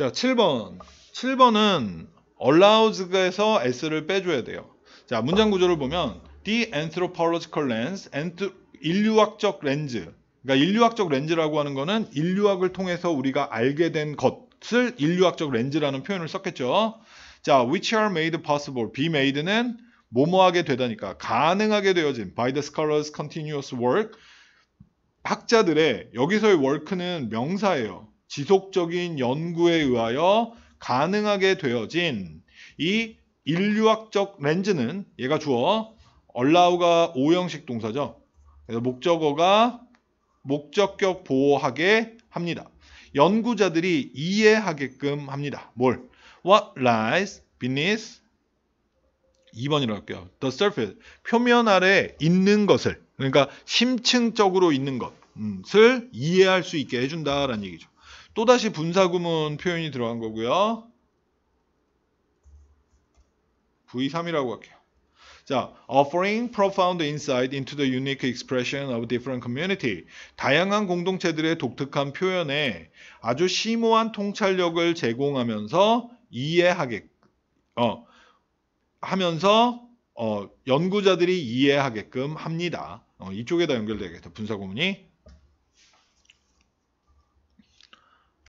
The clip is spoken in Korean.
자, 7번. 7번은 allows에서 s를 빼줘야 돼요. 자, 문장 구조를 보면 the anthropological lens, 인류학적 렌즈. 그러니까 인류학적 렌즈라고 하는 거는 인류학을 통해서 우리가 알게 된 것을 인류학적 렌즈라는 표현을 썼겠죠. 자, which are made possible, be made는 뭐뭐하게 되다니까 가능하게 되어진 by the scholars continuous work 학자들의 여기서의 work는 명사예요. 지속적인 연구에 의하여 가능하게 되어진 이 인류학적 렌즈는 얘가 주어 얼라우가 오형식 동사죠. 그래서 목적어가 목적격 보호하게 합니다. 연구자들이 이해하게끔 합니다. 뭘? What lies beneath 2번이라고 할게요. The surface. 표면 아래 있는 것을. 그러니까 심층적으로 있는 것을 음, 이해할 수 있게 해준다라는 얘기죠. 또다시 분사구문 표현이 들어간 거고요. V3이라고 할게요. 자, offering profound insight into the unique expression of different community. 다양한 공동체들의 독특한 표현에 아주 심오한 통찰력을 제공하면서 이해하게, 어, 하면서 어, 연구자들이 이해하게끔 합니다. 어, 이쪽에다 연결되겠다. 분사 구문이